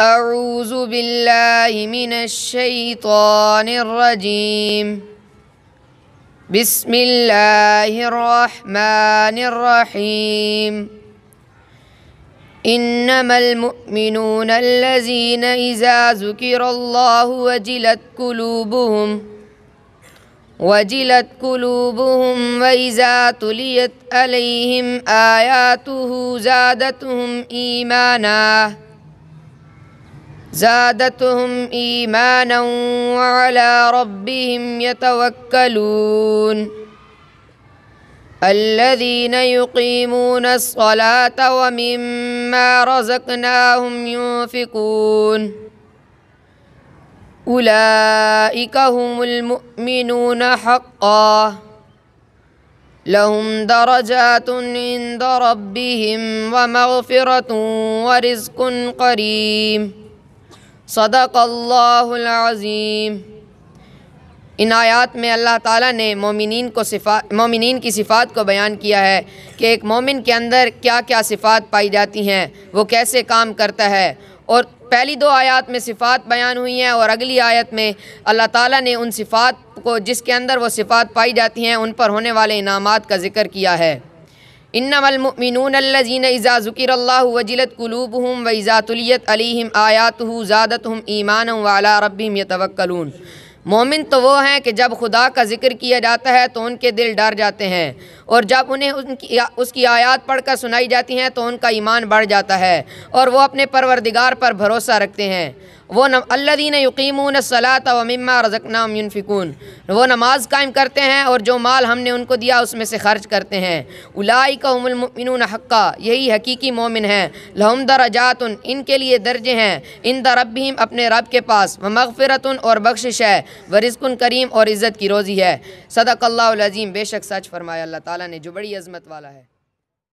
أعوذ بالله من الشيطان الرجيم بسم الله الرحمن الرحيم إنما المؤمنون الذين إذا ذكر الله وجلت قلوبهم وجلت قلوبهم وإذا تليت عليهم آياته زادتهم إيمانا زادتهم ايمانا وعلى ربهم يتوكلون الذين يقيمون الصلاه ومما رزقناهم ينفقون اولئك هم المؤمنون حقا لهم درجات عند ربهم ومغفره ورزق قريب صدق اللہ العظیم ان آیات میں اللہ تعالیٰ نے مومنین کو صفات مومنین کی صفات کو بیان کیا ہے کہ ایک مومن کے اندر کیا کیا صفات پائی جاتی ہیں وہ کیسے کام کرتا ہے اور پہلی دو آیات میں صفات بیان ہوئی ہیں اور اگلی آیت میں اللہ تعالیٰ نے ان صفات کو جس کے اندر وہ صفات پائی جاتی ہیں ان پر ہونے والے انعامات کا ذکر کیا ہے انّمنون الزینضا ظکر اللہ وجلت قلوب ہوں وضاء تولیت علیم آیات ہُوزادۃ ہم ایمانوں والا رب یتوکل مومن تو وہ ہیں کہ جب خدا کا ذکر کیا جاتا ہے تو ان کے دل ڈر جاتے ہیں اور جب انہیں ان کی اس کی آیات پڑھ کر سنائی جاتی ہیں تو ان کا ایمان بڑھ جاتا ہے اور وہ اپنے پروردگار پر بھروسہ رکھتے ہیں وہ اللہ دین یقیمون صلاۃ و مما رزقنام ينفقون وہ نماز قائم کرتے ہیں اور جو مال ہم نے ان کو دیا اس میں سے خرچ کرتے ہیں الائی کا عم المنون حقہ یہی حقیقی مومن ہیں لہم درجات ان کے لیے درجے ہیں ان دربیم اپنے رب کے پاس و مغفرتن اور بخشش ہے ورزقن کریم اور عزت کی روزی ہے صدق اللہ العظیم بے شک سچ فرمایا اللہ تعالیٰ نے جو بڑی عظمت والا ہے